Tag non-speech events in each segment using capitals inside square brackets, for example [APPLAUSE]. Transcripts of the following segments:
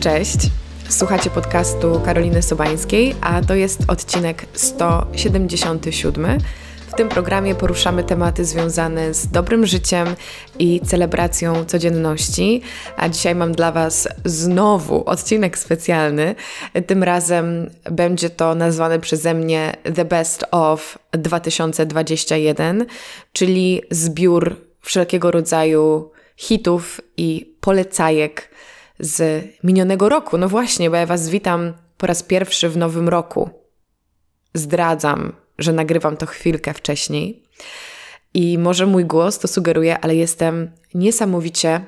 Cześć. Słuchacie podcastu Karoliny Sobańskiej, a to jest odcinek 177. W tym programie poruszamy tematy związane z dobrym życiem i celebracją codzienności. A dzisiaj mam dla Was znowu odcinek specjalny. Tym razem będzie to nazwane przeze mnie The Best of 2021, czyli zbiór wszelkiego rodzaju hitów i polecajek z minionego roku. No właśnie, bo ja Was witam po raz pierwszy w nowym roku. Zdradzam, że nagrywam to chwilkę wcześniej. I może mój głos to sugeruje, ale jestem niesamowicie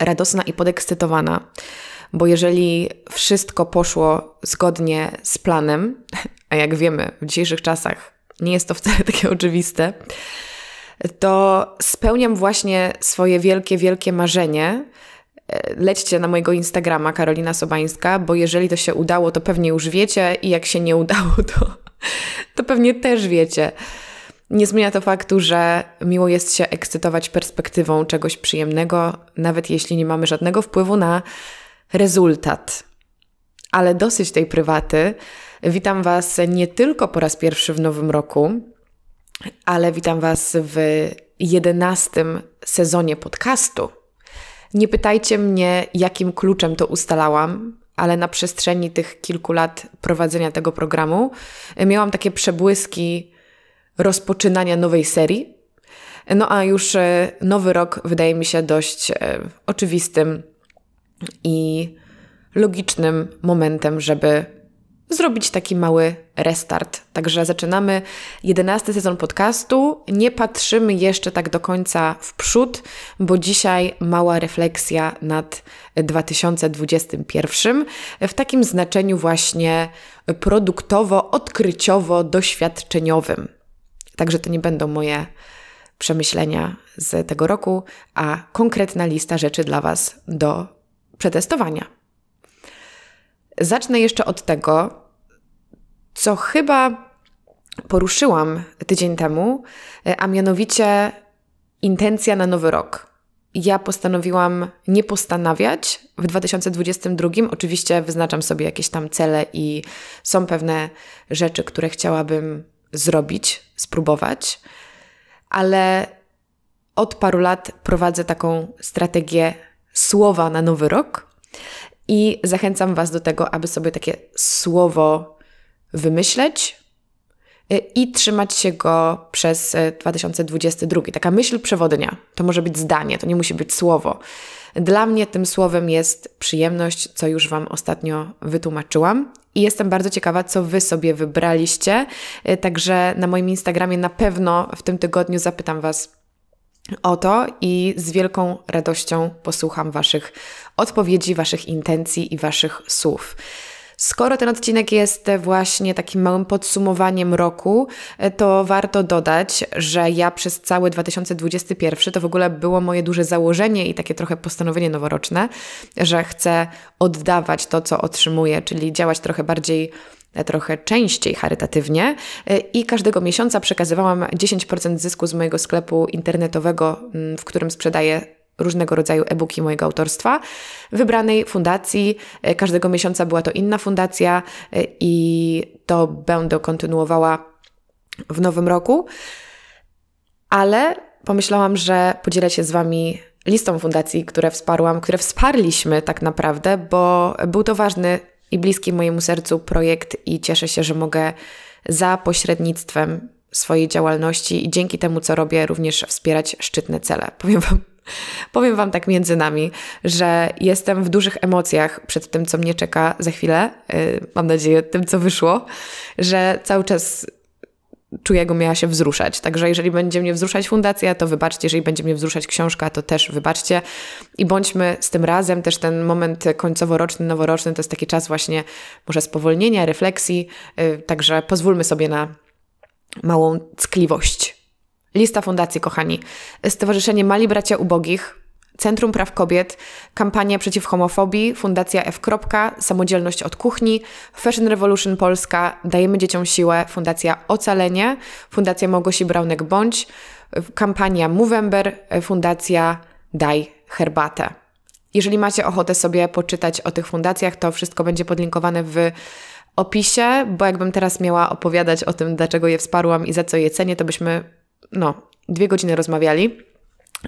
radosna i podekscytowana, bo jeżeli wszystko poszło zgodnie z planem, [LAUGHS] a jak wiemy w dzisiejszych czasach nie jest to wcale [LAUGHS] takie oczywiste, to spełniam właśnie swoje wielkie, wielkie marzenie, E, lećcie na mojego Instagrama Karolina Sobańska, bo jeżeli to się udało, to pewnie już wiecie i jak się nie udało, to, to pewnie też wiecie. Nie zmienia to faktu, że miło jest się ekscytować perspektywą czegoś przyjemnego, nawet jeśli nie mamy żadnego wpływu na rezultat. Ale dosyć tej prywaty. Witam Was nie tylko po raz pierwszy w nowym roku, ale witam Was w jedenastym sezonie podcastu. Nie pytajcie mnie, jakim kluczem to ustalałam, ale na przestrzeni tych kilku lat prowadzenia tego programu e, miałam takie przebłyski rozpoczynania nowej serii. No a już e, nowy rok wydaje mi się dość e, oczywistym i logicznym momentem, żeby zrobić taki mały restart. Także zaczynamy jedenasty sezon podcastu. Nie patrzymy jeszcze tak do końca w przód, bo dzisiaj mała refleksja nad 2021 w takim znaczeniu właśnie produktowo, odkryciowo, doświadczeniowym. Także to nie będą moje przemyślenia z tego roku, a konkretna lista rzeczy dla Was do przetestowania. Zacznę jeszcze od tego, co chyba poruszyłam tydzień temu, e, a mianowicie intencja na nowy rok. Ja postanowiłam nie postanawiać w 2022. Oczywiście wyznaczam sobie jakieś tam cele i są pewne rzeczy, które chciałabym zrobić, spróbować, ale od paru lat prowadzę taką strategię słowa na nowy rok i zachęcam Was do tego, aby sobie takie słowo wymyśleć y, i trzymać się go przez 2022. Y, Taka myśl przewodnia. To może być zdanie, to nie musi być słowo. Dla mnie tym słowem jest przyjemność, co już Wam ostatnio wytłumaczyłam. I jestem bardzo ciekawa, co Wy sobie wybraliście. Y, także na moim Instagramie na pewno w tym tygodniu zapytam Was o to i z wielką radością posłucham Waszych odpowiedzi, Waszych intencji i Waszych słów. Skoro ten odcinek jest właśnie takim małym podsumowaniem roku, e, to warto dodać, że ja przez cały 2021 to w ogóle było moje duże założenie i takie trochę postanowienie noworoczne, że chcę oddawać to, co otrzymuję, czyli działać trochę bardziej e, trochę częściej charytatywnie e, i każdego miesiąca przekazywałam 10% zysku z mojego sklepu internetowego, mm, w którym sprzedaję różnego rodzaju e-booki mojego autorstwa, wybranej fundacji. E, każdego miesiąca była to inna fundacja e, i to będę kontynuowała w nowym roku. Ale pomyślałam, że podzielę się z Wami listą fundacji, które wsparłam, które wsparliśmy tak naprawdę, bo był to ważny i bliski mojemu sercu projekt i cieszę się, że mogę za pośrednictwem swojej działalności i dzięki temu, co robię, również wspierać szczytne cele. Powiem Wam, Powiem Wam tak między nami, że jestem w dużych emocjach przed tym, co mnie czeka za chwilę. Y, mam nadzieję, tym, co wyszło, że cały czas czuję, jakbym miała się wzruszać. Także jeżeli będzie mnie wzruszać fundacja, to wybaczcie, jeżeli będzie mnie wzruszać książka, to też wybaczcie. I bądźmy z tym razem, też ten moment końcowo-roczny, noworoczny to jest taki czas właśnie może spowolnienia, refleksji, y, także pozwólmy sobie na małą ckliwość. Lista fundacji, kochani. Stowarzyszenie Mali Bracia Ubogich, Centrum Praw Kobiet, Kampania Przeciw Homofobii, Fundacja F. Samodzielność od Kuchni, Fashion Revolution Polska, Dajemy Dzieciom Siłę, Fundacja Ocalenie, Fundacja Małgosi Braunek-Bądź, kampania Movember, Fundacja Daj Herbatę. Jeżeli macie ochotę sobie poczytać o tych fundacjach, to wszystko będzie podlinkowane w opisie, bo jakbym teraz miała opowiadać o tym, dlaczego je wsparłam i za co je cenię, to byśmy no, dwie godziny rozmawiali.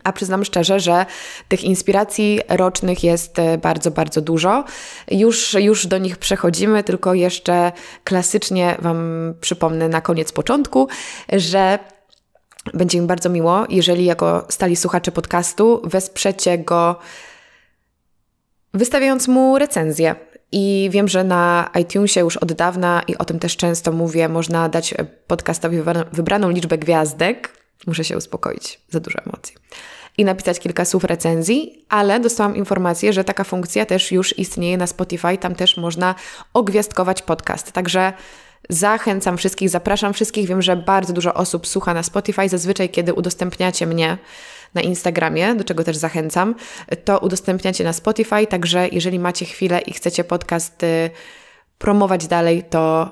A przyznam szczerze, że tych inspiracji rocznych jest e, bardzo, bardzo dużo. Już, już do nich przechodzimy, tylko jeszcze klasycznie Wam przypomnę na koniec początku, że będzie mi bardzo miło, jeżeli jako stali słuchacze podcastu wesprzecie go wystawiając mu recenzję i wiem, że na iTunesie już od dawna, i o tym też często mówię, można dać podcastowi wybraną liczbę gwiazdek. Muszę się uspokoić, za dużo emocji. I napisać kilka słów recenzji, ale dostałam informację, że taka funkcja też już istnieje na Spotify. Tam też można ogwiazdkować podcast. Także Zachęcam wszystkich, zapraszam wszystkich. Wiem, że bardzo dużo osób słucha na Spotify. Zazwyczaj, kiedy udostępniacie mnie na Instagramie, do czego też zachęcam, to udostępniacie na Spotify, także jeżeli macie chwilę i chcecie podcast y, promować dalej, to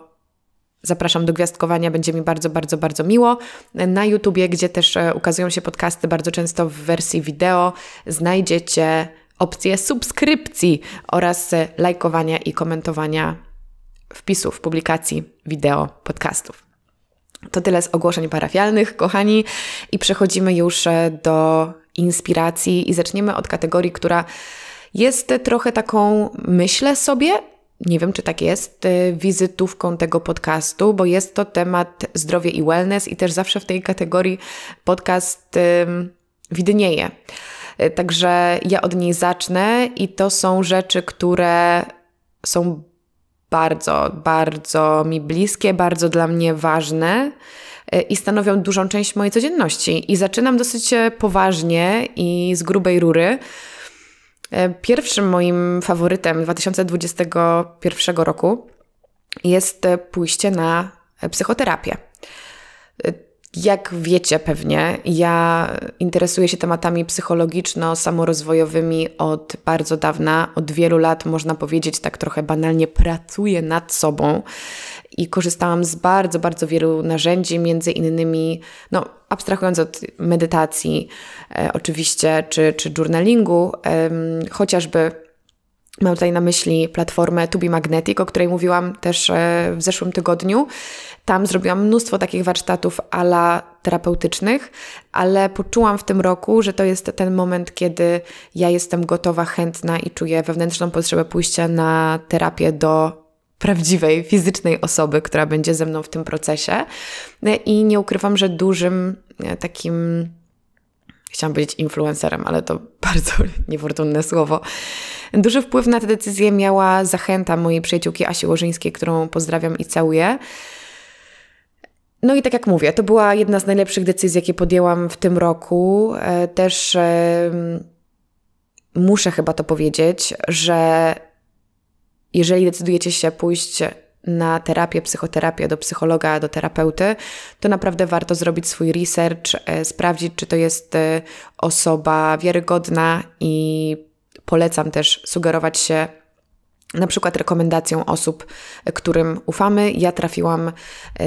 zapraszam do gwiazdkowania, będzie mi bardzo, bardzo, bardzo miło. Na YouTubie, gdzie też e, ukazują się podcasty bardzo często w wersji wideo, znajdziecie opcję subskrypcji oraz e, lajkowania i komentowania wpisów, publikacji, wideo, podcastów. To tyle z ogłoszeń parafialnych, kochani, i przechodzimy już e, do inspiracji i zaczniemy od kategorii, która jest trochę taką, myślę sobie, nie wiem czy tak jest, e, wizytówką tego podcastu, bo jest to temat zdrowie i wellness i też zawsze w tej kategorii podcast widnieje. E, także ja od niej zacznę i to są rzeczy, które są bardzo, bardzo mi bliskie, bardzo dla mnie ważne e, i stanowią dużą część mojej codzienności. I zaczynam dosyć e, poważnie i z grubej rury. E, pierwszym moim faworytem 2021 roku jest pójście na psychoterapię. Jak wiecie pewnie, ja interesuję się tematami psychologiczno-samorozwojowymi od bardzo dawna, od wielu lat, można powiedzieć tak trochę banalnie, pracuję nad sobą i korzystałam z bardzo, bardzo wielu narzędzi, między innymi, no, abstrahując od medytacji, e, oczywiście, czy, czy journalingu, e, chociażby Mam tutaj na myśli platformę To Be Magnetic, o której mówiłam też e, w zeszłym tygodniu. Tam zrobiłam mnóstwo takich warsztatów ala terapeutycznych, ale poczułam w tym roku, że to jest ten moment, kiedy ja jestem gotowa, chętna i czuję wewnętrzną potrzebę pójścia na terapię do prawdziwej, fizycznej osoby, która będzie ze mną w tym procesie. E, I nie ukrywam, że dużym e, takim chciałam powiedzieć influencerem, ale to [LAUGHS] bardzo niefortunne słowo. Duży wpływ na te decyzje miała zachęta mojej przyjaciółki Asi Łożyńskiej, którą pozdrawiam i całuję. No i tak jak mówię, to była jedna z najlepszych decyzji, jakie podjęłam w tym roku. E, też muszę chyba to powiedzieć, że jeżeli decydujecie się pójść na terapię, psychoterapię, do psychologa, do terapeuty, to naprawdę warto zrobić swój research, e, sprawdzić, czy to jest e, osoba wiarygodna i polecam też sugerować się na przykład rekomendacją osób, e, którym ufamy. Ja trafiłam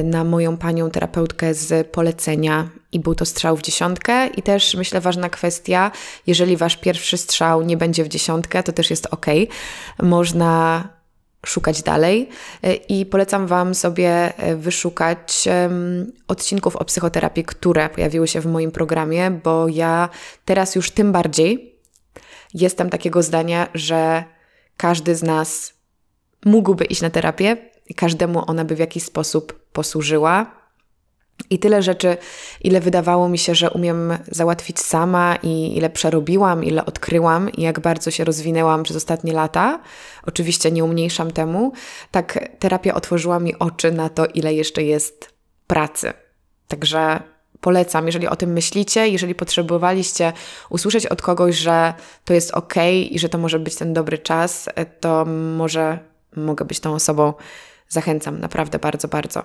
na moją panią terapeutkę z polecenia i był to strzał w dziesiątkę. I też myślę ważna kwestia, jeżeli wasz pierwszy strzał nie będzie w dziesiątkę, to też jest ok. Można szukać dalej e, i polecam Wam sobie e, wyszukać odcinków o psychoterapii, które pojawiły się w moim programie, bo ja teraz już tym bardziej jestem takiego zdania, że każdy z nas mógłby iść na terapię i każdemu ona by w jakiś sposób posłużyła i tyle rzeczy, ile wydawało mi się, że umiem załatwić sama i ile przerobiłam, ile odkryłam i jak bardzo się rozwinęłam przez ostatnie lata. Oczywiście nie umniejszam temu. Tak terapia otworzyła mi oczy na to, ile jeszcze jest pracy. Także polecam, jeżeli o tym myślicie, jeżeli potrzebowaliście usłyszeć od kogoś, że to jest ok i że to może być ten dobry czas, to może mogę być tą osobą. Zachęcam naprawdę bardzo, bardzo.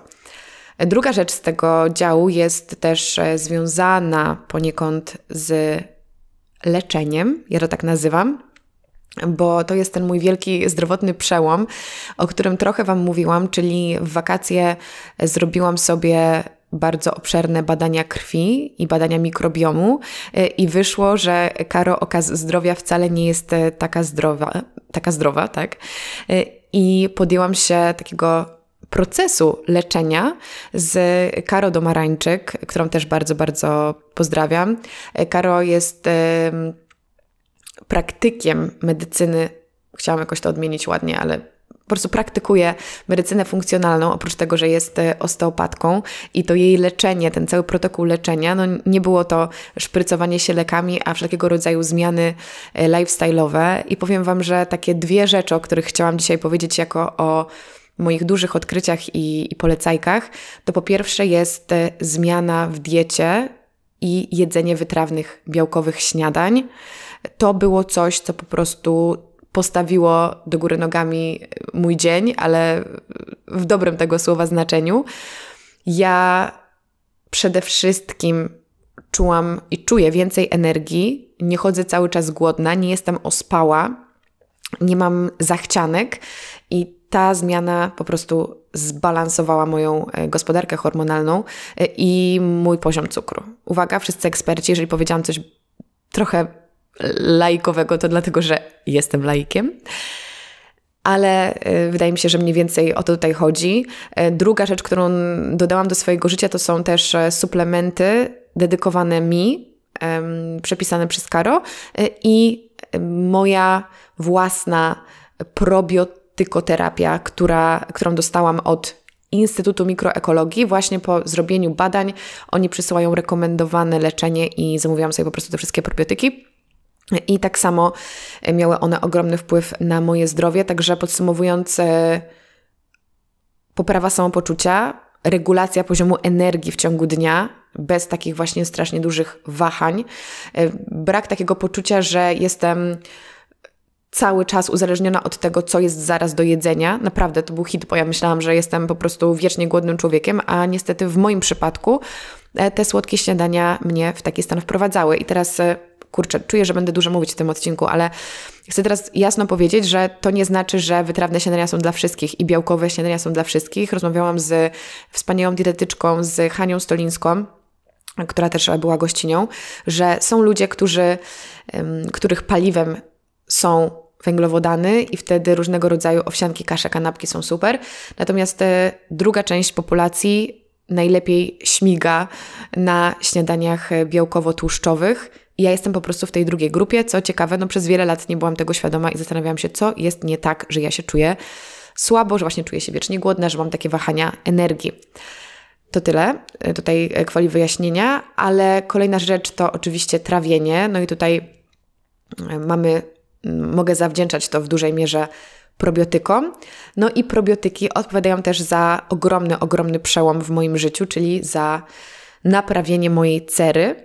Druga rzecz z tego działu jest też e, związana poniekąd z leczeniem, ja to tak nazywam, bo to jest ten mój wielki zdrowotny przełom, o którym trochę Wam mówiłam, czyli w wakacje zrobiłam sobie bardzo obszerne badania krwi i badania mikrobiomu e, i wyszło, że karo okaz zdrowia wcale nie jest e, taka zdrowa, taka zdrowa, tak? I podjęłam się takiego procesu leczenia z Karo Domarańczyk, którą też bardzo, bardzo pozdrawiam. Karo jest praktykiem medycyny, chciałam jakoś to odmienić ładnie, ale po prostu praktykuje medycynę funkcjonalną, oprócz tego, że jest e, osteopatką i to jej leczenie, ten cały protokół leczenia, no nie było to szprycowanie się lekami, a wszelkiego rodzaju zmiany e, lifestyle'owe i powiem Wam, że takie dwie rzeczy, o których chciałam dzisiaj powiedzieć jako o moich dużych odkryciach i, i polecajkach, to po pierwsze jest e, zmiana w diecie i jedzenie wytrawnych, białkowych śniadań. To było coś, co po prostu postawiło do góry nogami e, mój dzień, ale w dobrym tego słowa znaczeniu. Ja przede wszystkim czułam i czuję więcej energii, nie chodzę cały czas głodna, nie jestem ospała, nie mam zachcianek ta zmiana po prostu zbalansowała moją e, gospodarkę hormonalną e, i mój poziom cukru. Uwaga, wszyscy eksperci, jeżeli powiedziałam coś trochę laikowego, to dlatego, że jestem lajkiem, Ale e, wydaje mi się, że mniej więcej o to tutaj chodzi. Druga rzecz, którą dodałam do swojego życia, to są też suplementy dedykowane mi, przepisane przez Karo i moja własna probiotyka tykoterapia, która, którą dostałam od Instytutu Mikroekologii. Właśnie po zrobieniu badań oni przysyłają rekomendowane leczenie i zamówiłam sobie po prostu te wszystkie probiotyki. I tak samo e, miały one ogromny wpływ na moje zdrowie. Także podsumowując, e, poprawa samopoczucia, regulacja poziomu energii w ciągu dnia, bez takich właśnie strasznie dużych wahań, e, brak takiego poczucia, że jestem cały czas uzależniona od tego, co jest zaraz do jedzenia. Naprawdę to był hit, bo ja myślałam, że jestem po prostu wiecznie głodnym człowiekiem, a niestety w moim przypadku e, te słodkie śniadania mnie w taki stan wprowadzały. I teraz e, kurczę, czuję, że będę dużo mówić w tym odcinku, ale chcę teraz jasno powiedzieć, że to nie znaczy, że wytrawne śniadania są dla wszystkich i białkowe śniadania są dla wszystkich. Rozmawiałam z wspaniałą dietetyczką, z Hanią Stolinską, która też była gościnią, że są ludzie, którzy, których paliwem są węglowodany i wtedy różnego rodzaju owsianki, kasze, kanapki są super. Natomiast e, druga część populacji najlepiej śmiga na śniadaniach e, białkowo-tłuszczowych. Ja jestem po prostu w tej drugiej grupie. Co ciekawe, no przez wiele lat nie byłam tego świadoma i zastanawiałam się, co jest nie tak, że ja się czuję słabo, że właśnie czuję się wiecznie głodna, że mam takie wahania energii. To tyle e, tutaj kwali wyjaśnienia, ale kolejna rzecz to oczywiście trawienie. No i tutaj mamy mogę zawdzięczać to w dużej mierze probiotykom. No i probiotyki odpowiadają też za ogromny, ogromny przełom w moim życiu, czyli za naprawienie mojej cery,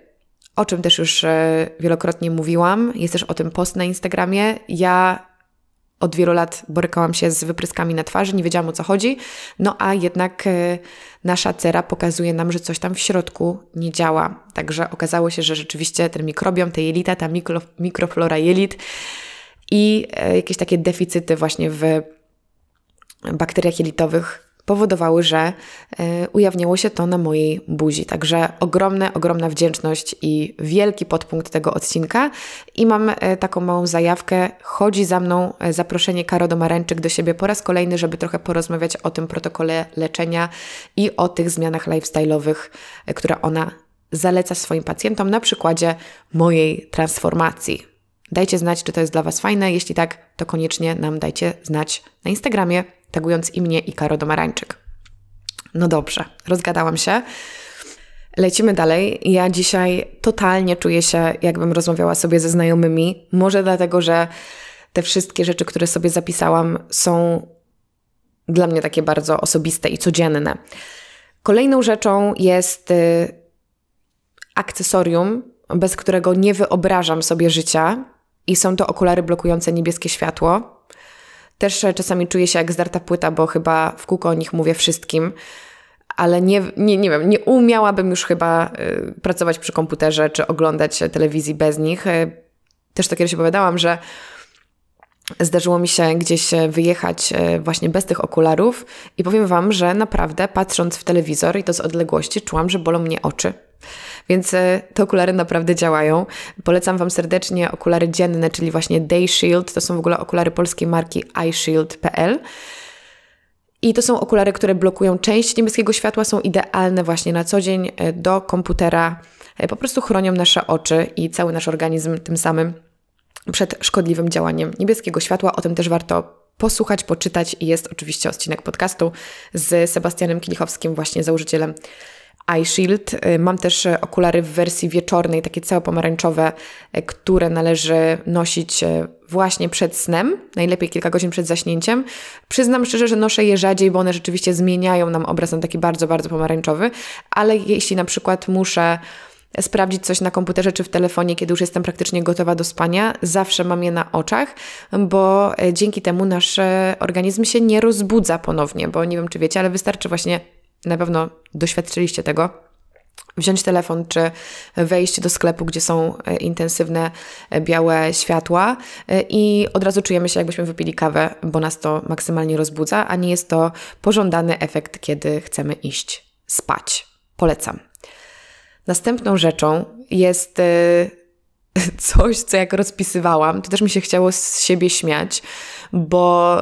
o czym też już e, wielokrotnie mówiłam. Jest też o tym post na Instagramie. Ja od wielu lat borykałam się z wypryskami na twarzy, nie wiedziałam o co chodzi, no a jednak e, nasza cera pokazuje nam, że coś tam w środku nie działa. Także okazało się, że rzeczywiście ten mikrobiom, te jelita, ta mikro, mikroflora jelit i e, jakieś takie deficyty właśnie w bakteriach jelitowych powodowały, że e, ujawniało się to na mojej buzi. Także ogromna, ogromna wdzięczność i wielki podpunkt tego odcinka. I mam e, taką małą zajawkę. Chodzi za mną zaproszenie Karo Domaręczyk do siebie po raz kolejny, żeby trochę porozmawiać o tym protokole leczenia i o tych zmianach lifestyle'owych, które ona zaleca swoim pacjentom na przykładzie mojej transformacji. Dajcie znać, czy to jest dla Was fajne. Jeśli tak, to koniecznie nam dajcie znać na Instagramie, tagując i mnie i Karo Domarańczyk. No dobrze, rozgadałam się. Lecimy dalej. Ja dzisiaj totalnie czuję się, jakbym rozmawiała sobie ze znajomymi. Może dlatego, że te wszystkie rzeczy, które sobie zapisałam, są dla mnie takie bardzo osobiste i codzienne. Kolejną rzeczą jest y, akcesorium, bez którego nie wyobrażam sobie życia i są to okulary blokujące niebieskie światło. Też e, czasami czuję się jak zdarta płyta, bo chyba w kółko o nich mówię wszystkim, ale nie, nie, nie wiem, nie umiałabym już chyba e, pracować przy komputerze czy oglądać e, telewizji bez nich. też to tak kiedyś opowiadałam, że zdarzyło mi się gdzieś wyjechać właśnie bez tych okularów i powiem Wam, że naprawdę patrząc w telewizor i to z odległości czułam, że bolą mnie oczy. Więc e, te okulary naprawdę działają. Polecam Wam serdecznie okulary dzienne, czyli właśnie Day Shield. To są w ogóle okulary polskiej marki iShield.pl. I to są okulary, które blokują część niebieskiego światła, są idealne właśnie na co dzień e, do komputera. E, po prostu chronią nasze oczy i cały nasz organizm tym samym przed szkodliwym działaniem niebieskiego światła. O tym też warto posłuchać, poczytać i jest oczywiście odcinek podcastu z Sebastianem Kilichowskim, właśnie założycielem shield. Y, mam też okulary w wersji wieczornej, takie całe pomarańczowe, y, które należy nosić y, właśnie przed snem, najlepiej kilka godzin przed zaśnięciem. Przyznam szczerze, że noszę je rzadziej, bo one rzeczywiście zmieniają nam obraz na taki bardzo, bardzo pomarańczowy, ale jeśli na przykład muszę sprawdzić coś na komputerze czy w telefonie, kiedy już jestem praktycznie gotowa do spania, zawsze mam je na oczach, bo dzięki temu nasz organizm się nie rozbudza ponownie, bo nie wiem czy wiecie, ale wystarczy właśnie na pewno doświadczyliście tego, wziąć telefon czy wejść do sklepu, gdzie są e, intensywne e, białe światła e, i od razu czujemy się, jakbyśmy wypili kawę, bo nas to maksymalnie rozbudza, a nie jest to pożądany efekt, kiedy chcemy iść spać. Polecam. Następną rzeczą jest [LAUGHS] coś, co jak rozpisywałam, to też mi się chciało z siebie śmiać, bo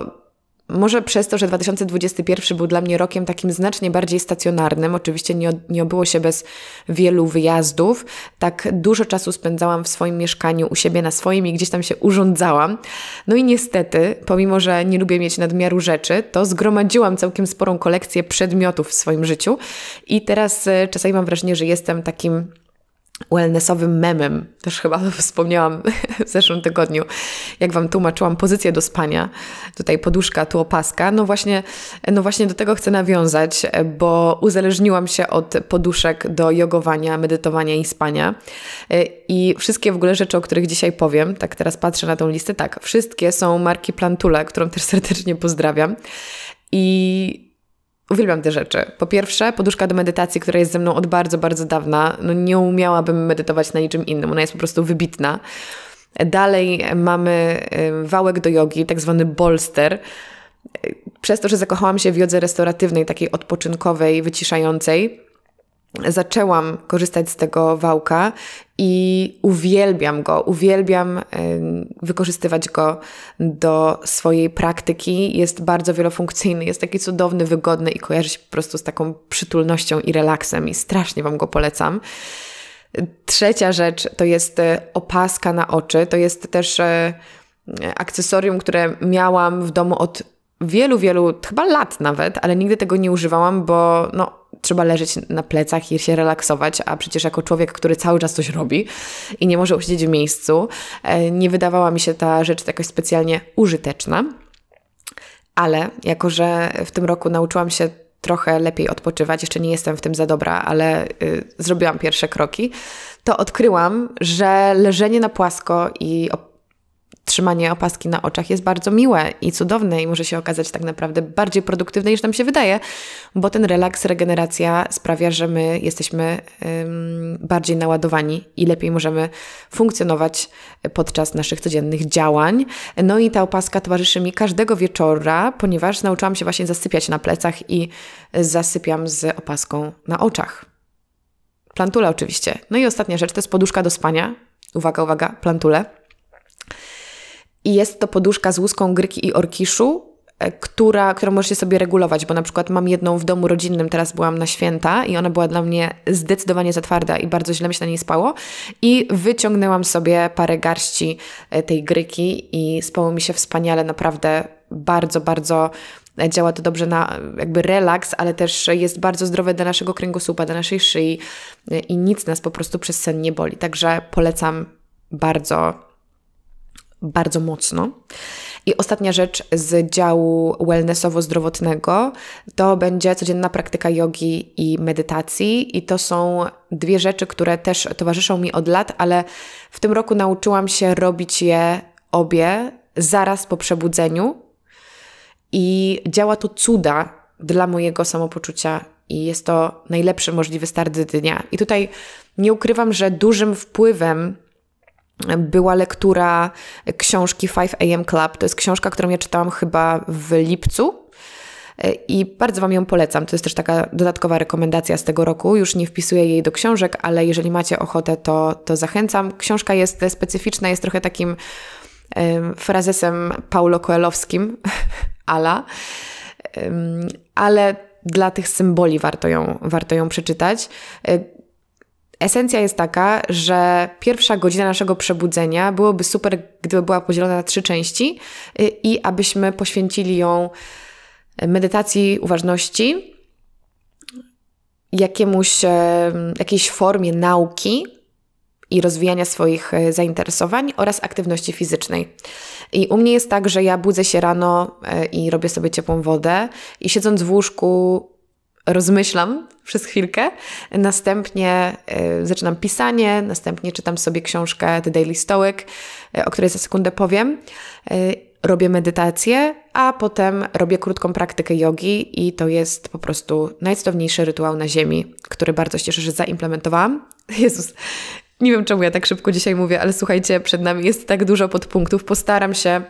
może przez to, że 2021 był dla mnie rokiem takim znacznie bardziej stacjonarnym, oczywiście nie, nie obyło się bez wielu wyjazdów, tak dużo czasu spędzałam w swoim mieszkaniu, u siebie na swoim i gdzieś tam się urządzałam. No i niestety, pomimo że nie lubię mieć nadmiaru rzeczy, to zgromadziłam całkiem sporą kolekcję przedmiotów w swoim życiu i teraz e, czasami mam wrażenie, że jestem takim wellnessowym memem, też chyba [LAUGHS] wspomniałam w zeszłym tygodniu, jak Wam tłumaczyłam pozycję do spania, tutaj poduszka, tu opaska, no właśnie, no właśnie do tego chcę nawiązać, bo uzależniłam się od poduszek do jogowania, medytowania i spania i wszystkie w ogóle rzeczy, o których dzisiaj powiem, tak teraz patrzę na tą listę, tak, wszystkie są marki Plantula, którą też [LAUGHS] serdecznie pozdrawiam i Uwielbiam te rzeczy. Po pierwsze, poduszka do medytacji, która jest ze mną od bardzo, bardzo dawna. No nie umiałabym medytować na niczym innym. Ona jest po prostu wybitna. Dalej mamy y, wałek do jogi, tak zwany bolster. Y, przez to, że zakochałam się w jodze restauratywnej, takiej odpoczynkowej, wyciszającej, zaczęłam korzystać z tego wałka i uwielbiam go, uwielbiam wykorzystywać go do swojej praktyki. Jest bardzo wielofunkcyjny, jest taki cudowny, wygodny i kojarzy się po prostu z taką przytulnością i relaksem i strasznie Wam go polecam. Trzecia rzecz to jest e, opaska na oczy. To jest też e, akcesorium, które miałam w domu od wielu, wielu, chyba lat nawet, ale nigdy tego nie używałam, bo no, trzeba leżeć na plecach i się relaksować, a przecież jako człowiek, który cały czas coś robi i nie może usiedzieć w miejscu, e, nie wydawała mi się ta rzecz jakoś specjalnie użyteczna. Ale jako, że w tym roku nauczyłam się trochę lepiej odpoczywać, jeszcze nie jestem w tym za dobra, ale y, zrobiłam pierwsze kroki, to odkryłam, że leżenie na płasko i trzymanie opaski na oczach jest bardzo miłe i cudowne i może się okazać tak naprawdę bardziej produktywne niż nam się wydaje, bo ten relaks, regeneracja sprawia, że my jesteśmy ym, bardziej naładowani i lepiej możemy funkcjonować podczas naszych codziennych działań. No i ta opaska towarzyszy mi każdego wieczora, ponieważ nauczyłam się właśnie zasypiać na plecach i zasypiam z opaską na oczach. Plantula oczywiście. No i ostatnia rzecz to jest poduszka do spania. Uwaga, uwaga, plantule i jest to poduszka z łuską gryki i orkiszu, e, która, którą możecie sobie regulować, bo na przykład mam jedną w domu rodzinnym, teraz byłam na święta i ona była dla mnie zdecydowanie za twarda i bardzo źle mi się na niej spało i wyciągnęłam sobie parę garści e, tej gryki i spało mi się wspaniale, naprawdę bardzo, bardzo e, działa to dobrze na jakby relaks, ale też jest bardzo zdrowe dla naszego kręgosłupa, dla naszej szyi i nic nas po prostu przez sen nie boli, także polecam bardzo bardzo mocno. I ostatnia rzecz z działu wellnessowo-zdrowotnego to będzie codzienna praktyka jogi i medytacji. I to są dwie rzeczy, które też towarzyszą mi od lat, ale w tym roku nauczyłam się robić je obie zaraz po przebudzeniu. I działa to cuda dla mojego samopoczucia i jest to najlepszy możliwy start dnia. I tutaj nie ukrywam, że dużym wpływem była lektura książki 5am Club. To jest książka, którą ja czytałam chyba w lipcu e, i bardzo Wam ją polecam. To jest też taka dodatkowa rekomendacja z tego roku. Już nie wpisuję jej do książek, ale jeżeli macie ochotę, to, to zachęcam. Książka jest specyficzna, jest trochę takim um, frazesem Paulo Coelowskim, [LAUGHS] ala, um, ale dla tych symboli warto ją, warto ją przeczytać. E, Esencja jest taka, że pierwsza godzina naszego przebudzenia byłoby super, gdyby była podzielona na trzy części y, i abyśmy poświęcili ją medytacji uważności, jakiemuś, e, jakiejś formie nauki i rozwijania swoich e, zainteresowań oraz aktywności fizycznej. I u mnie jest tak, że ja budzę się rano e, i robię sobie ciepłą wodę i siedząc w łóżku rozmyślam przez chwilkę. Następnie y, zaczynam pisanie, następnie czytam sobie książkę The Daily Stoic, y, o której za sekundę powiem. Y, robię medytację, a potem robię krótką praktykę jogi i to jest po prostu najcudowniejszy rytuał na ziemi, który bardzo się cieszę, że zaimplementowałam. [LAUGHS] Jezus, nie wiem czemu ja tak szybko dzisiaj mówię, ale słuchajcie, przed nami jest tak dużo podpunktów. Postaram się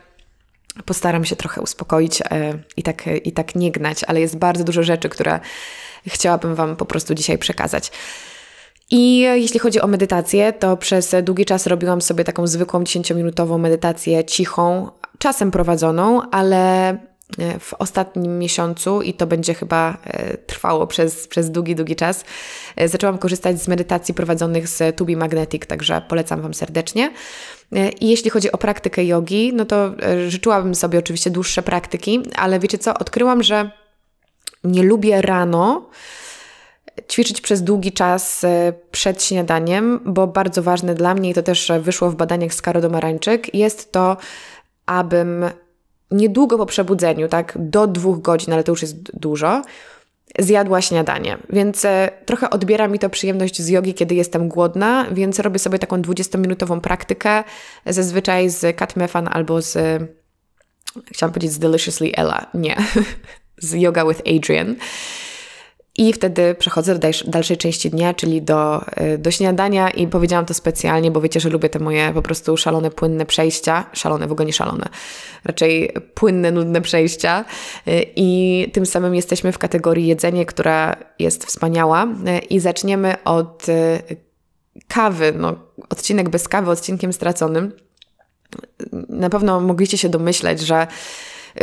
postaram się trochę uspokoić e, i tak, e, i tak nie gnać, ale jest bardzo dużo rzeczy, które chciałabym Wam po prostu dzisiaj przekazać. I e, jeśli chodzi o medytację, to przez długi czas robiłam sobie taką zwykłą 10-minutową medytację cichą, czasem prowadzoną, ale E, w ostatnim miesiącu i to będzie chyba e, trwało przez, przez długi, długi czas, e, zaczęłam korzystać z medytacji prowadzonych z Tubi Magnetic, także polecam Wam serdecznie. I jeśli chodzi o praktykę jogi, no to życzyłabym sobie oczywiście dłuższe praktyki, ale wiecie co, odkryłam, że nie lubię rano ćwiczyć przez długi czas przed śniadaniem, bo bardzo ważne dla mnie, i to też wyszło w badaniach z Karo Domarańczyk, jest to, abym niedługo po przebudzeniu, tak do dwóch godzin, ale to już jest dużo, zjadła śniadanie. Więc e, trochę odbiera mi to przyjemność z jogi, kiedy jestem głodna, więc robię sobie taką 20-minutową praktykę, e, zazwyczaj z Mefan albo z, e, chciałam powiedzieć z Deliciously Ella, nie, [LAUGHS] z Yoga with Adrian. I wtedy przechodzę do dalszej części dnia, czyli do, y, do śniadania i powiedziałam to specjalnie, bo wiecie, że lubię te moje po prostu szalone, płynne przejścia. Szalone, w ogóle nie szalone. Raczej płynne, nudne przejścia. Y, I tym samym jesteśmy w kategorii jedzenie, która jest wspaniała. Y, I zaczniemy od kawy. No, odcinek bez kawy, odcinkiem straconym. Na pewno mogliście się domyśleć, że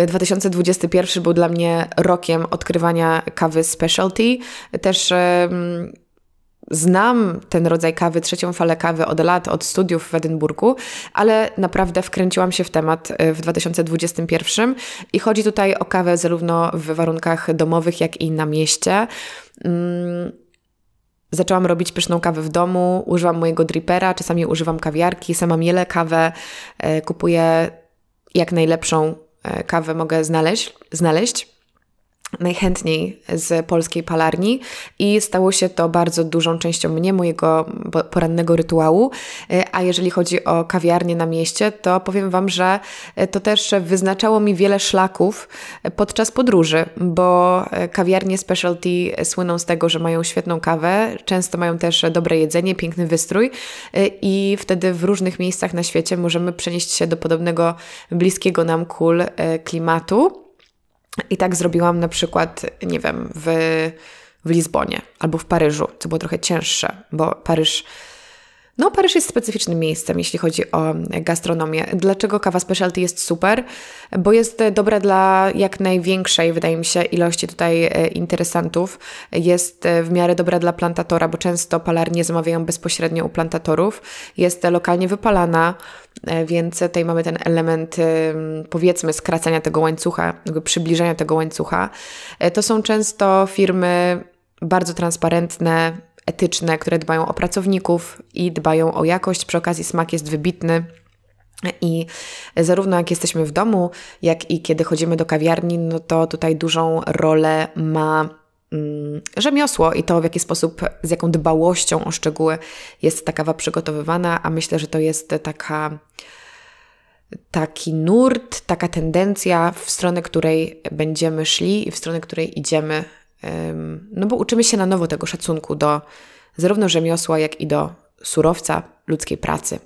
2021 był dla mnie rokiem odkrywania kawy specialty. Też znam ten rodzaj kawy, trzecią falę kawy od lat, od studiów w Edynburgu, ale naprawdę wkręciłam się w temat e, w 2021 i chodzi tutaj o kawę zarówno w warunkach domowych, jak i na mieście. Mm, zaczęłam robić pyszną kawę w domu, używam mojego dripera, czasami używam kawiarki, sama mielę kawę, e, kupuję jak najlepszą E, kawę mogę znaleźć, znaleźć najchętniej z polskiej palarni i stało się to bardzo dużą częścią mnie, mojego porannego rytuału. E, a jeżeli chodzi o kawiarnię na mieście, to powiem Wam, że e, to też wyznaczało mi wiele szlaków e, podczas podróży, bo kawiarnie specialty słyną z tego, że mają świetną kawę, często mają też dobre jedzenie, piękny wystrój i wtedy w różnych miejscach na świecie możemy przenieść się do podobnego, bliskiego nam kul klimatu i tak zrobiłam na przykład, nie wiem, w, w Lizbonie albo w Paryżu, co było trochę cięższe, bo Paryż no, Paryż jest specyficznym miejscem, jeśli chodzi o gastronomię. Dlaczego kawa specialty jest super? Bo jest dobra dla jak największej, wydaje mi się, ilości tutaj e, interesantów. Jest e, w miarę dobra dla plantatora, bo często palarnie zamawiają bezpośrednio u plantatorów. Jest lokalnie wypalana, e, więc tutaj mamy ten element, powiedzmy, skracania tego łańcucha, przybliżania tego łańcucha. To są często firmy bardzo transparentne, etyczne, które dbają o pracowników i dbają o jakość. Przy okazji smak jest wybitny. I zarówno jak jesteśmy w domu, jak i kiedy chodzimy do kawiarni, no to tutaj dużą rolę ma mm, rzemiosło i to, w jaki sposób, z jaką dbałością o szczegóły jest ta kawa przygotowywana, a myślę, że to jest taka taki nurt, taka tendencja, w stronę której będziemy szli i w stronę której idziemy no bo uczymy się na nowo tego szacunku do zarówno rzemiosła, jak i do surowca ludzkiej pracy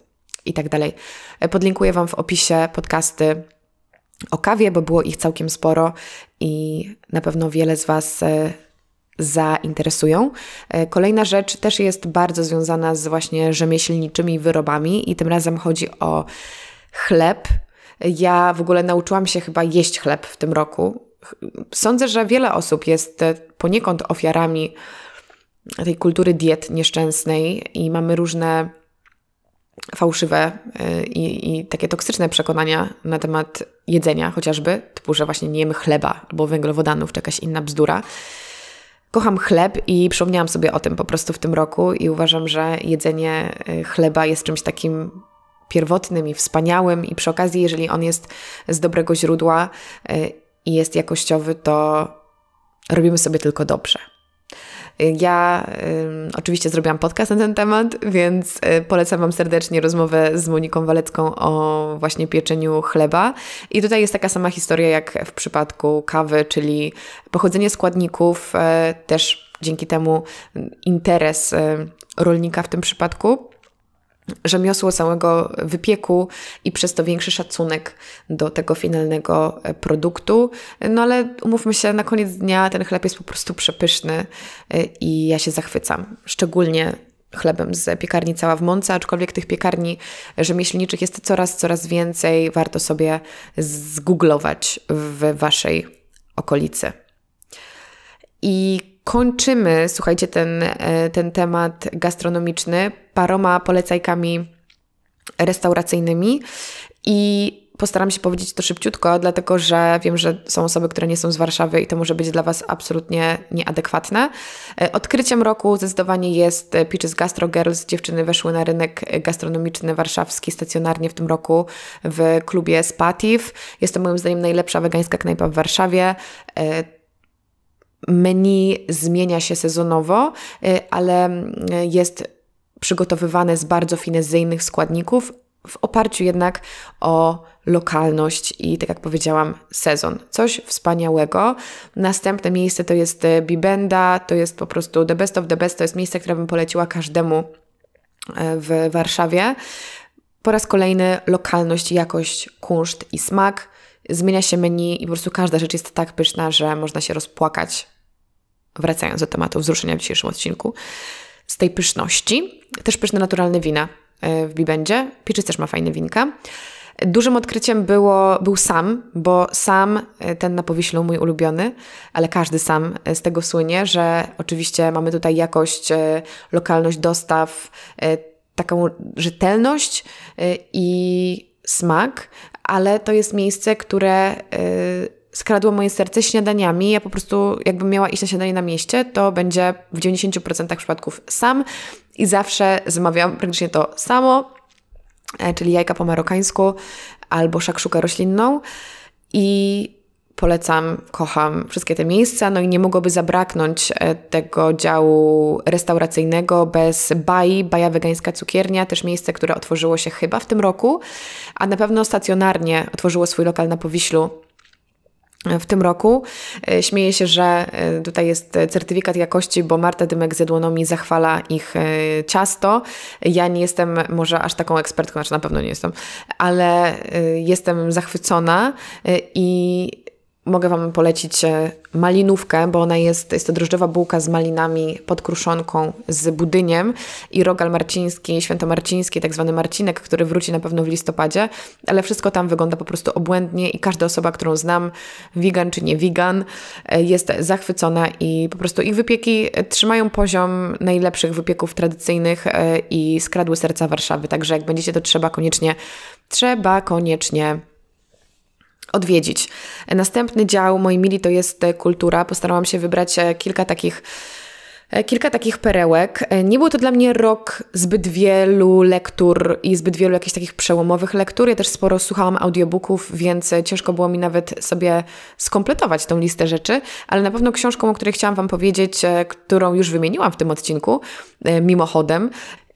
i tak dalej. E, podlinkuję Wam w opisie podcasty o kawie, bo było ich całkiem sporo i na pewno wiele z Was e, zainteresują. E, kolejna rzecz też jest bardzo związana z właśnie rzemieślniczymi wyrobami i tym razem chodzi o chleb. Ja w ogóle nauczyłam się chyba jeść chleb w tym roku, Sądzę, że wiele osób jest e, poniekąd ofiarami tej kultury diet nieszczęsnej i mamy różne fałszywe e, i, i, takie toksyczne przekonania na temat jedzenia, chociażby, typu, że właśnie nie jemy chleba albo węglowodanów, czy jakaś inna bzdura. Kocham chleb i przypomniałam sobie o tym po prostu w tym roku i uważam, że jedzenie e, chleba jest czymś takim pierwotnym i wspaniałym i przy okazji, jeżeli on jest z dobrego źródła i jest jakościowy, to robimy sobie tylko dobrze. Ja y, oczywiście zrobiłam podcast na ten temat, więc y, polecam Wam serdecznie rozmowę z Moniką Walecką o właśnie pieczeniu chleba. I tutaj jest taka sama historia jak w przypadku kawy, czyli pochodzenie składników, y, też dzięki temu interes y, rolnika w tym przypadku rzemiosło całego wypieku i przez to większy szacunek do tego finalnego e, produktu. No ale umówmy się, na koniec dnia ten chleb jest po prostu przepyszny e, i ja się zachwycam. Szczególnie chlebem z piekarni Cała w Mące, aczkolwiek tych piekarni rzemieślniczych jest coraz, coraz więcej. Warto sobie zgooglować w Waszej okolicy. I kończymy, słuchajcie, ten, e, ten temat gastronomiczny paroma polecajkami restauracyjnymi i postaram się powiedzieć to szybciutko, dlatego że wiem, że są osoby, które nie są z Warszawy i to może być dla Was absolutnie nieadekwatne. E, odkryciem roku zdecydowanie jest Peaches Gastro Girls. Dziewczyny weszły na rynek gastronomiczny warszawski stacjonarnie w tym roku w klubie Spatif. Jest to moim zdaniem najlepsza wegańska knajpa w Warszawie e, menu zmienia się sezonowo, y, ale mm, jest przygotowywane z bardzo finezyjnych składników, w oparciu jednak o lokalność i, tak jak powiedziałam, sezon. Coś wspaniałego. Następne miejsce to jest y, Bibenda, to jest po prostu the best of the best, to jest miejsce, które bym poleciła każdemu y, w Warszawie. Po raz kolejny lokalność, jakość, kunszt i smak zmienia się menu i po prostu każda rzecz jest tak pyszna, że można się rozpłakać, wracając do tematu wzruszenia w dzisiejszym odcinku, z tej pyszności. Też pyszne naturalne wina e, w Bibendzie. Pieczyc też ma fajne winka. Dużym odkryciem było, był sam, bo sam e, ten na Powiślu mój ulubiony, ale każdy sam e, z tego słynie, że oczywiście mamy tutaj jakość, lokalność dostaw, taką rzetelność i smak, ale to jest miejsce, które y, skradło moje serce śniadaniami. Ja po prostu, jakbym miała iść na śniadanie na mieście, to będzie w 90% przypadków sam i zawsze zamawiam praktycznie to samo, e, czyli jajka po marokańsku albo szakszukę roślinną. I Polecam, kocham wszystkie te miejsca, no i nie mogłoby zabraknąć e, tego działu restauracyjnego bez Bai, Baja Wegańska Cukiernia, też miejsce, które otworzyło się chyba w tym roku, a na pewno stacjonarnie otworzyło swój lokal na Powiślu e, w tym roku. E, śmieję się, że tutaj jest certyfikat jakości, bo Marta Dymek z Jedłonomi zachwala ich ciasto. Ja nie jestem może aż taką ekspertką, znaczy na pewno nie jestem, ale jestem zachwycona i mogę Wam polecić e, malinówkę, bo ona jest, jest to drożdżowa bułka z malinami pod kruszonką, z budyniem i rogal marciński, świętomarciński, tak zwany marcinek, który wróci na pewno w listopadzie, ale wszystko tam wygląda po prostu obłędnie i każda osoba, którą znam, vegan czy nie vegan, e, jest zachwycona i po prostu ich wypieki e, trzymają poziom najlepszych wypieków tradycyjnych i skradły serca Warszawy, także jak będziecie to trzeba koniecznie, trzeba koniecznie odwiedzić. Następny dział, moi mili, to jest e, kultura. Postarałam się wybrać e, kilka takich e, kilka takich perełek. Nie był to dla mnie rok zbyt wielu lektur i zbyt wielu jakichś takich przełomowych lektur. Ja też sporo słuchałam audiobooków, więc ciężko było mi nawet sobie skompletować tą listę rzeczy, ale na pewno książką, o której chciałam Wam powiedzieć, którą już wymieniłam w tym odcinku mimochodem,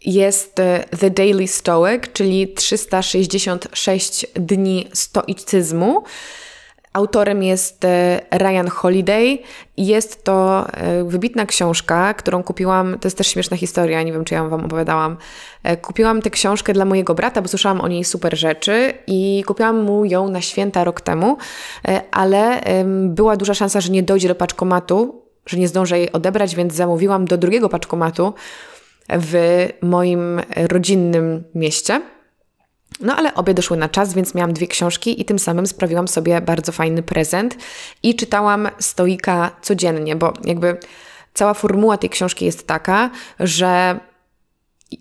jest e, The Daily Stoic, czyli 366 dni stoicyzmu. Autorem jest e, Ryan Holiday. Jest to e, wybitna książka, którą kupiłam. To jest też śmieszna historia, nie wiem czy ja Wam opowiadałam. Kupiłam tę książkę dla mojego brata, bo słyszałam o niej super rzeczy i kupiłam mu ją na święta rok temu, ale była duża szansa, że nie dojdzie do paczkomatu, że nie zdążę jej odebrać, więc zamówiłam do drugiego paczkomatu w moim rodzinnym mieście. No ale obie doszły na czas, więc miałam dwie książki i tym samym sprawiłam sobie bardzo fajny prezent i czytałam stoika codziennie, bo jakby cała formuła tej książki jest taka, że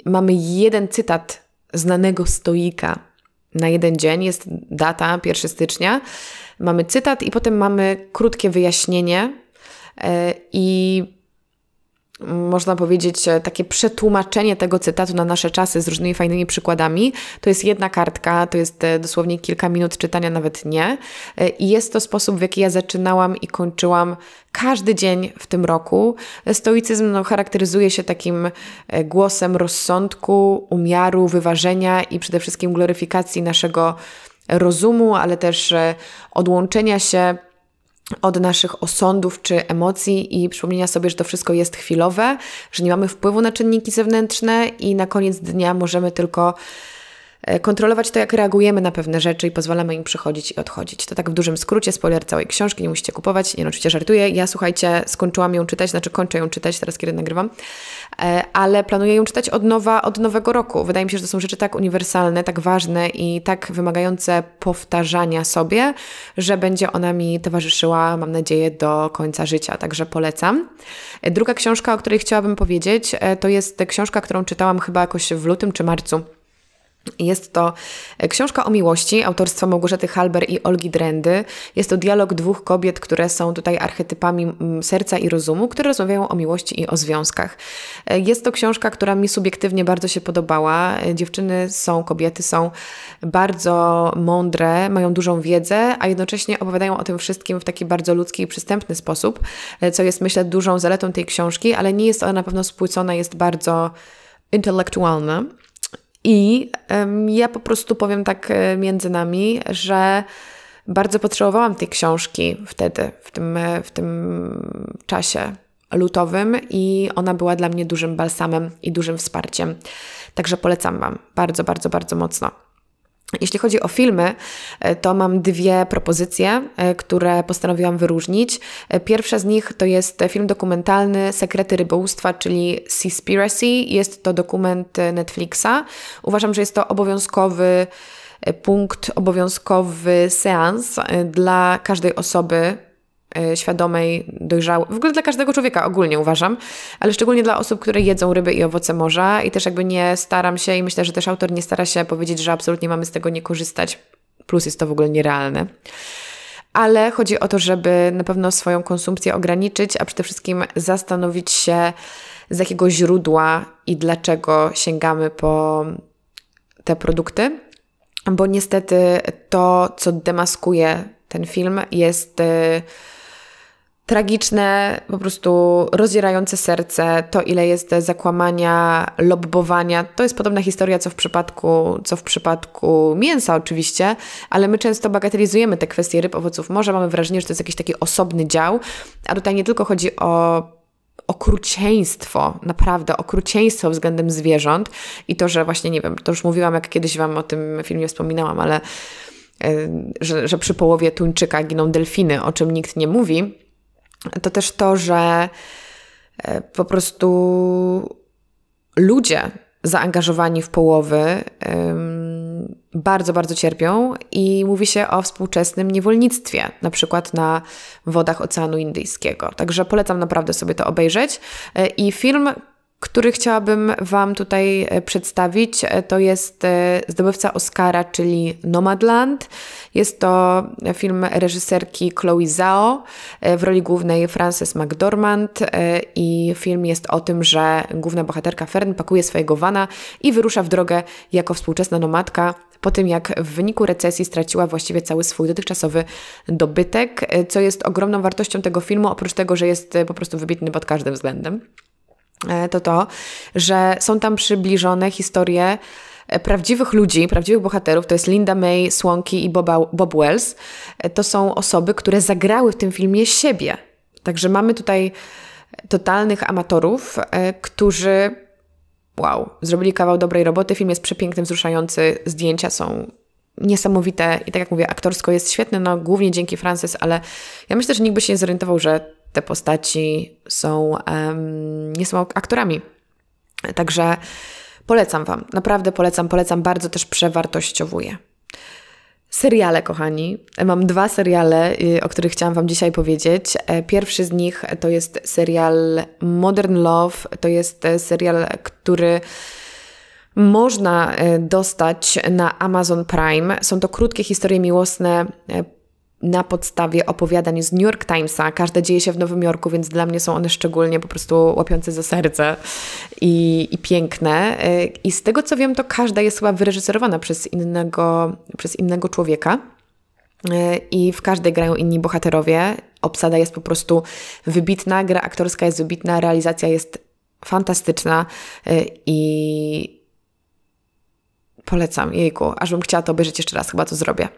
mamy jeden cytat znanego stoika na jeden dzień, jest data 1 stycznia, mamy cytat i potem mamy krótkie wyjaśnienie e, i można powiedzieć, e, takie przetłumaczenie tego cytatu na nasze czasy z różnymi fajnymi przykładami. To jest jedna kartka, to jest e, dosłownie kilka minut czytania, nawet nie. E, I jest to sposób, w jaki ja zaczynałam i kończyłam każdy dzień w tym roku. Stoicyzm no, charakteryzuje się takim głosem rozsądku, umiaru, wyważenia i przede wszystkim gloryfikacji naszego rozumu, ale też odłączenia się od naszych osądów czy emocji i przypomnienia sobie, że to wszystko jest chwilowe, że nie mamy wpływu na czynniki zewnętrzne i na koniec dnia możemy tylko E, kontrolować to, jak reagujemy na pewne rzeczy i pozwalamy im przychodzić i odchodzić. To tak w dużym skrócie, spoiler całej książki, nie musicie kupować, nie no, oczywiście żartuję. Ja, słuchajcie, skończyłam ją czytać, znaczy kończę ją czytać teraz, kiedy nagrywam, e, ale planuję ją czytać od nowa, od nowego roku. Wydaje mi się, że to są rzeczy tak uniwersalne, tak ważne i tak wymagające powtarzania sobie, że będzie ona mi towarzyszyła, mam nadzieję, do końca życia, także polecam. E, druga książka, o której chciałabym powiedzieć, to jest książka, którą czytałam chyba jakoś w lutym czy marcu jest to książka o miłości autorstwa Małgorzaty Halber i Olgi Drendy. Jest to dialog dwóch kobiet, które są tutaj archetypami mm, serca i rozumu, które rozmawiają o miłości i o związkach. E, jest to książka, która mi subiektywnie bardzo się podobała. E, dziewczyny są, kobiety są bardzo mądre, mają dużą wiedzę, a jednocześnie opowiadają o tym wszystkim w taki bardzo ludzki i przystępny sposób, e, co jest myślę dużą zaletą tej książki, ale nie jest ona na pewno spłycona, jest bardzo intelektualna. I ja po prostu powiem tak e, między nami, że bardzo potrzebowałam tej książki wtedy, w tym, e, w tym czasie lutowym, i ona była dla mnie dużym balsamem i dużym wsparciem. Także polecam Wam bardzo, bardzo, bardzo mocno. Jeśli chodzi o filmy, e, to mam dwie propozycje, e, które postanowiłam wyróżnić. E, pierwsza z nich to jest film dokumentalny Sekrety rybołówstwa, czyli Seaspiracy. Jest to dokument Netflixa. Uważam, że jest to obowiązkowy punkt, obowiązkowy seans dla każdej osoby, E, świadomej, dojrzałej, w ogóle dla każdego człowieka ogólnie uważam, ale szczególnie dla osób, które jedzą ryby i owoce morza i też jakby nie staram się i myślę, że też autor nie stara się powiedzieć, że absolutnie mamy z tego nie korzystać, plus jest to w ogóle nierealne. Ale chodzi o to, żeby na pewno swoją konsumpcję ograniczyć, a przede wszystkim zastanowić się, z jakiego źródła i dlaczego sięgamy po te produkty, bo niestety to, co demaskuje ten film, jest. Yy, tragiczne, po prostu rozdzierające serce, to ile jest zakłamania, lobbowania. To jest podobna historia co w przypadku, co w przypadku mięsa oczywiście, ale my często bagatelizujemy te kwestie ryb, owoców morza, mamy wrażenie, że to jest jakiś taki osobny dział, a tutaj nie tylko chodzi o okrucieństwo, naprawdę okrucieństwo względem zwierząt i to, że właśnie, nie wiem, to już mówiłam, jak kiedyś Wam o tym filmie wspominałam, ale e, że, że przy połowie tuńczyka giną delfiny, o czym nikt nie mówi, to też to, że e, po prostu ludzie zaangażowani w połowy bardzo, bardzo cierpią i mówi się o współczesnym niewolnictwie, na przykład na wodach Oceanu Indyjskiego. Także polecam naprawdę sobie to obejrzeć. E, I film który chciałabym Wam tutaj e, przedstawić. E, to jest e, zdobywca Oscara, czyli Nomadland. Jest to film reżyserki Chloe Zhao, w roli głównej Frances McDormand i film jest o tym, że główna bohaterka Fern pakuje swojego wana i wyrusza w drogę jako współczesna nomadka po tym jak w wyniku recesji straciła właściwie cały swój dotychczasowy dobytek, co jest ogromną wartością tego filmu, oprócz tego, że jest po prostu wybitny pod każdym względem. E, to to, że są tam przybliżone historie e, prawdziwych ludzi, prawdziwych bohaterów, to jest Linda May, Słonki i Boba, Bob Wells, e, to są osoby, które zagrały w tym filmie siebie. Także mamy tutaj totalnych amatorów, którzy wow, zrobili kawał dobrej roboty, film jest przepiękny, wzruszający, zdjęcia są niesamowite i tak jak mówię, aktorsko jest świetne, no głównie dzięki Francis, ale ja myślę, że nikt by się nie zorientował, że te postaci są, um, nie są aktorami. Także polecam Wam, naprawdę polecam, polecam, bardzo też przewartościowuję. Seriale, kochani. Mam dwa seriale, y, o których chciałam Wam dzisiaj powiedzieć. E, pierwszy z nich to jest serial Modern Love. To jest e, serial, który można e, dostać na Amazon Prime. Są to krótkie historie miłosne na podstawie opowiadań z New York Timesa. Każde dzieje się w Nowym Jorku, więc dla mnie są one szczególnie po prostu łapiące za serce i, i piękne. Y, I z tego co wiem, to każda jest chyba wyreżyserowana przez innego, przez innego człowieka. Y, I w każdej grają inni bohaterowie. Obsada jest po prostu wybitna, gra aktorska jest wybitna, realizacja jest fantastyczna y, i polecam. Jejku, aż bym chciała to obejrzeć jeszcze raz, chyba to zrobię.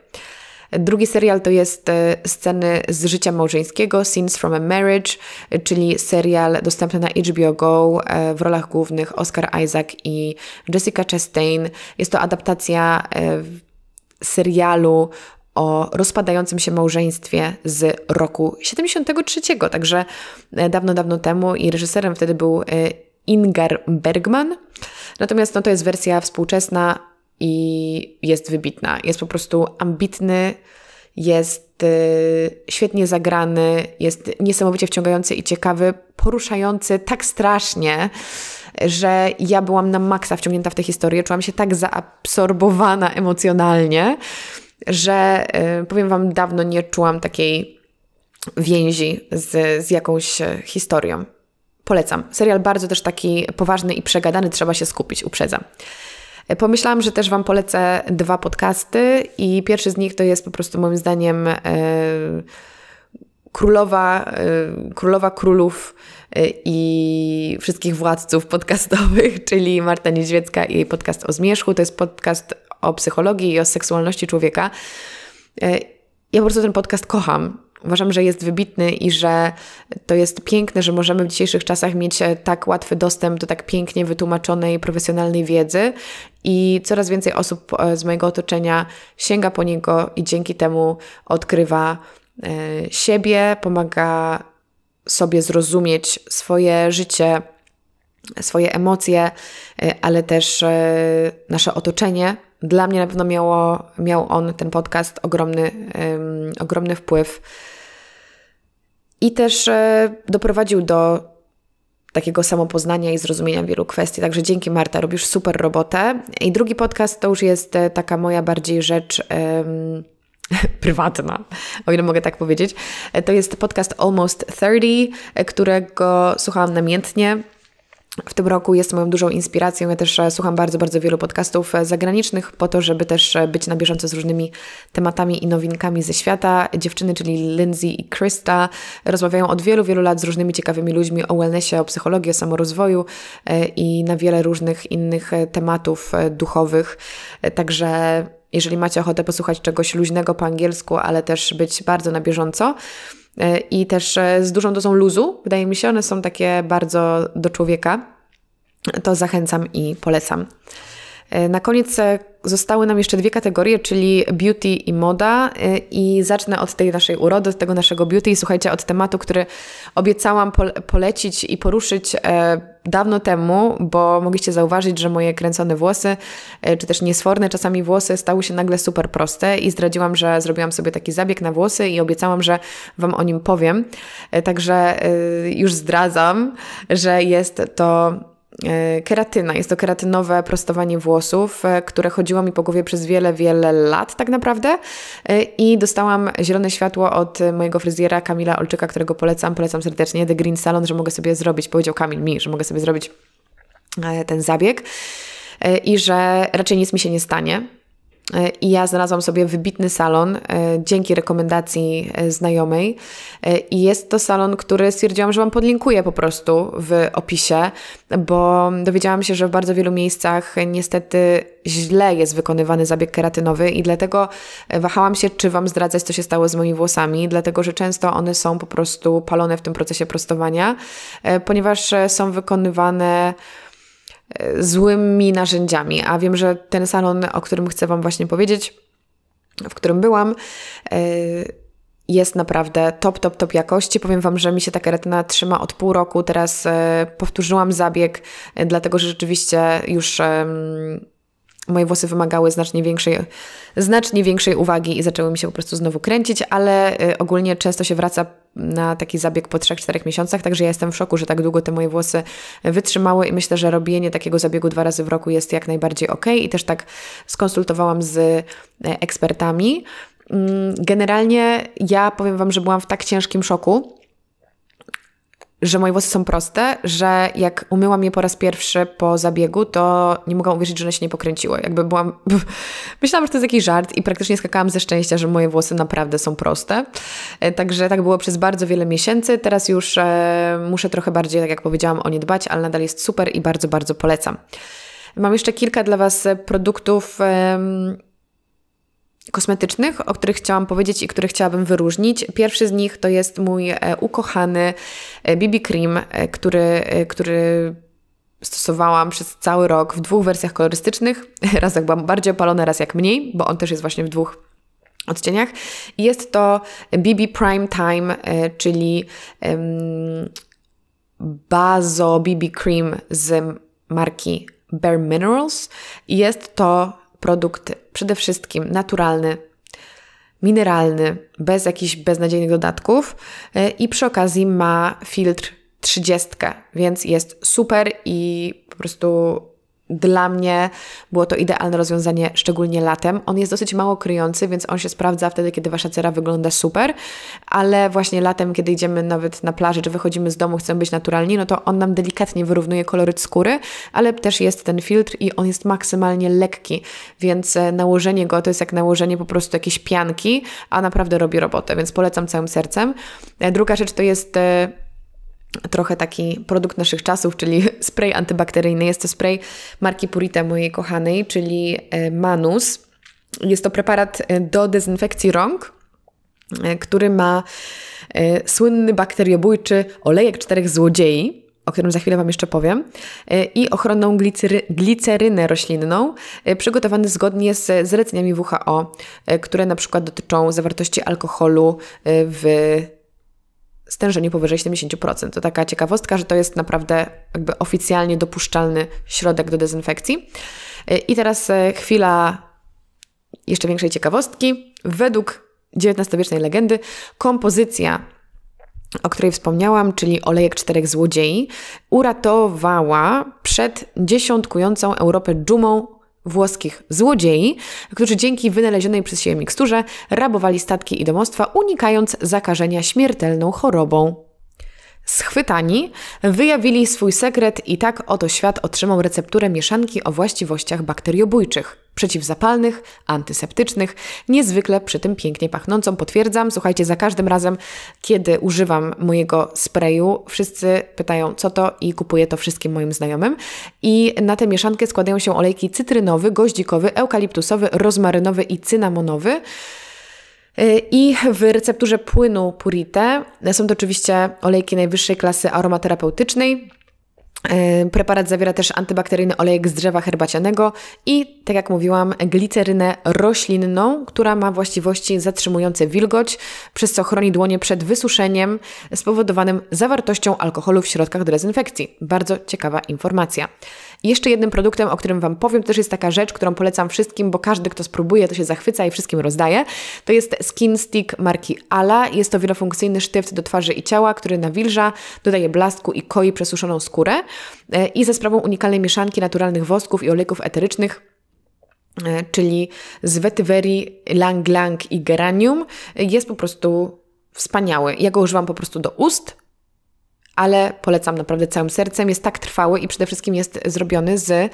Drugi serial to jest e, sceny z życia małżeńskiego, Scenes from a Marriage, e, czyli serial dostępny na HBO Go e, w rolach głównych Oscar Isaac i Jessica Chastain. Jest to adaptacja serialu o rozpadającym się małżeństwie z roku 73, także dawno, dawno temu i reżyserem wtedy był Ingar Bergman. Natomiast no, to jest wersja współczesna, i jest wybitna. Jest po prostu ambitny, jest y, świetnie zagrany, jest niesamowicie wciągający i ciekawy, poruszający tak strasznie, że ja byłam na maksa wciągnięta w tę historię, czułam się tak zaabsorbowana emocjonalnie, że y, powiem Wam, dawno nie czułam takiej więzi z, z jakąś historią. Polecam. Serial bardzo też taki poważny i przegadany, trzeba się skupić, uprzedzam. E, pomyślałam, że też Wam polecę dwa podcasty i pierwszy z nich to jest po prostu moim zdaniem e, królowa, e, królowa królów i wszystkich władców podcastowych, [LAUGHS] czyli Marta Niedźwiecka i jej podcast o zmierzchu. To jest podcast o psychologii i o seksualności człowieka. Ja po prostu ten podcast kocham Uważam, że jest wybitny i że to jest piękne, że możemy w dzisiejszych czasach mieć e, tak łatwy dostęp do tak pięknie wytłumaczonej, profesjonalnej wiedzy i coraz więcej osób e, z mojego otoczenia sięga po niego i dzięki temu odkrywa e, siebie, pomaga sobie zrozumieć swoje życie, swoje emocje, ale też nasze otoczenie. Dla mnie na pewno miało, miał on, ten podcast, ogromny, um, ogromny wpływ i też e, doprowadził do takiego samopoznania i zrozumienia wielu kwestii. Także dzięki Marta, robisz super robotę. I drugi podcast to już jest e, taka moja bardziej rzecz um, [LAUGHS] prywatna, o ile mogę tak powiedzieć. E, to jest podcast Almost 30, którego słuchałam namiętnie w tym roku jest moją dużą inspiracją. Ja też e, słucham bardzo, bardzo wielu podcastów e, zagranicznych po to, żeby też e, być na bieżąco z różnymi tematami i nowinkami ze świata. Dziewczyny, czyli Lindsay i Krista, rozmawiają od wielu, wielu lat z różnymi ciekawymi ludźmi o wellnessie, o psychologii, o samorozwoju i na wiele różnych innych tematów duchowych. Także jeżeli macie ochotę posłuchać czegoś luźnego po angielsku, ale też być bardzo na bieżąco, E, i też e, z dużą dozą luzu. Wydaje mi się, one są takie bardzo do człowieka. To zachęcam i polecam. E, na koniec e, zostały nam jeszcze dwie kategorie, czyli beauty i moda. E, I zacznę od tej naszej urody, od tego naszego beauty i słuchajcie, od tematu, który obiecałam polecić i poruszyć dawno temu, bo mogliście zauważyć, że moje kręcone włosy, czy też niesforne czasami włosy, stały się nagle super proste i zdradziłam, że zrobiłam sobie taki zabieg na włosy i obiecałam, że Wam o nim powiem. Także już zdradzam, że jest to E, keratyna. Jest to keratynowe prostowanie włosów, e, które chodziło mi po głowie przez wiele, wiele lat tak naprawdę e, i dostałam zielone światło od mojego fryzjera Kamila Olczyka, którego polecam, polecam serdecznie, The Green Salon, że mogę sobie zrobić, powiedział Kamil mi, że mogę sobie zrobić ten zabieg i że raczej nic mi się nie stanie i ja znalazłam sobie wybitny salon e, dzięki rekomendacji e, znajomej. E, I jest to salon, który stwierdziłam, że Wam podlinkuję po prostu w opisie, bo dowiedziałam się, że w bardzo wielu miejscach niestety źle jest wykonywany zabieg keratynowy i dlatego wahałam się, czy Wam zdradzać, co się stało z moimi włosami, dlatego że często one są po prostu palone w tym procesie prostowania, ponieważ są wykonywane E, złymi narzędziami. A wiem, że ten salon, o którym chcę Wam właśnie powiedzieć, w którym byłam, e, jest naprawdę top, top, top jakości. Powiem Wam, że mi się ta keratyna trzyma od pół roku. Teraz e, powtórzyłam zabieg, dlatego że rzeczywiście już moje włosy wymagały znacznie większej, znacznie większej uwagi i zaczęły mi się po prostu znowu kręcić, ale y, ogólnie często się wraca na taki zabieg po 3-4 miesiącach, także ja jestem w szoku, że tak długo te moje włosy wytrzymały i myślę, że robienie takiego zabiegu dwa razy w roku jest jak najbardziej ok i też tak skonsultowałam z y, ekspertami. Mm, generalnie ja powiem Wam, że byłam w tak ciężkim szoku, że moje włosy są proste, że jak umyłam je po raz pierwszy po zabiegu, to nie mogłam uwierzyć, że one się nie pokręciły. Jakby byłam... [LAUGHS] Myślałam, że to jest jakiś żart i praktycznie skakałam ze szczęścia, że moje włosy naprawdę są proste. E, także tak było przez bardzo wiele miesięcy. Teraz już e, muszę trochę bardziej, tak jak powiedziałam, o nie dbać, ale nadal jest super i bardzo, bardzo polecam. Mam jeszcze kilka dla Was produktów kosmetycznych, o których chciałam powiedzieć i które chciałabym wyróżnić. Pierwszy z nich to jest mój e, ukochany BB e, Cream, e, który, który stosowałam przez cały rok w dwóch wersjach kolorystycznych. [LAUGHS] Raz jak byłam bardziej opalona, raz jak mniej, bo on też jest właśnie w dwóch odcieniach. Jest to BB Prime Time, czyli um, Bazo BB Cream z marki Bare Minerals. Jest to produkt przede wszystkim naturalny, mineralny, bez jakichś beznadziejnych dodatków e, i przy okazji ma filtr 30, więc jest super i po prostu dla mnie było to idealne rozwiązanie, szczególnie latem. On jest dosyć mało kryjący, więc on się sprawdza wtedy, kiedy wasza cera wygląda super, ale właśnie latem, kiedy idziemy nawet na plażę, czy wychodzimy z domu, chcemy być naturalni, no to on nam delikatnie wyrównuje koloryt skóry, ale też jest ten filtr i on jest maksymalnie lekki, więc e, nałożenie go to jest jak nałożenie po prostu jakiejś pianki, a naprawdę robi robotę, więc polecam całym sercem. E, druga rzecz to jest e, trochę taki produkt naszych czasów, czyli [LAUGHS] spray antybakteryjny. Jest to spray marki Purita mojej kochanej, czyli e, Manus. Jest to preparat e, do dezynfekcji rąk, e, który ma słynny bakteriobójczy olejek czterech złodziei, o którym za chwilę Wam jeszcze powiem, i ochronną glicery, glicerynę roślinną, przygotowany zgodnie z zaleceniami WHO, które na przykład dotyczą zawartości alkoholu w stężeniu powyżej 70%. To taka ciekawostka, że to jest naprawdę jakby oficjalnie dopuszczalny środek do dezynfekcji. E, I teraz e, chwila jeszcze większej ciekawostki. Według XIX-wiecznej legendy kompozycja o której wspomniałam, czyli olejek czterech złodziei, uratowała przed dziesiątkującą Europę dżumą włoskich złodziei, którzy dzięki wynalezionej przez siebie miksturze rabowali statki i domostwa, unikając zakażenia śmiertelną chorobą Schwytani wyjawili swój sekret i tak oto świat otrzymał recepturę mieszanki o właściwościach bakteriobójczych, przeciwzapalnych, antyseptycznych, niezwykle przy tym pięknie pachnącą. Potwierdzam, słuchajcie, za każdym razem, kiedy używam mojego sprayu, wszyscy pytają co to i kupuję to wszystkim moim znajomym. I na tę mieszankę składają się olejki cytrynowy, goździkowy, eukaliptusowy, rozmarynowy i cynamonowy. Y, I w recepturze płynu Purite są to oczywiście olejki najwyższej klasy aromaterapeutycznej. Y, preparat zawiera też antybakteryjny olejek z drzewa herbacianego i, tak jak mówiłam, glicerynę roślinną, która ma właściwości zatrzymujące wilgoć, przez co chroni dłonie przed wysuszeniem spowodowanym zawartością alkoholu w środkach do dezynfekcji. Bardzo ciekawa informacja jeszcze jednym produktem, o którym Wam powiem, też jest taka rzecz, którą polecam wszystkim, bo każdy, kto spróbuje, to się zachwyca i wszystkim rozdaje. To jest Skin Stick marki Ala. Jest to wielofunkcyjny sztyft do twarzy i ciała, który nawilża, dodaje blasku i koi przesuszoną skórę. E, I ze sprawą unikalnej mieszanki naturalnych wosków i olejków eterycznych e, czyli z wetyverii, lang lang i geranium, e, jest po prostu wspaniały. Ja go używam po prostu do ust, ale polecam naprawdę całym sercem. Jest tak trwały i przede wszystkim jest zrobiony z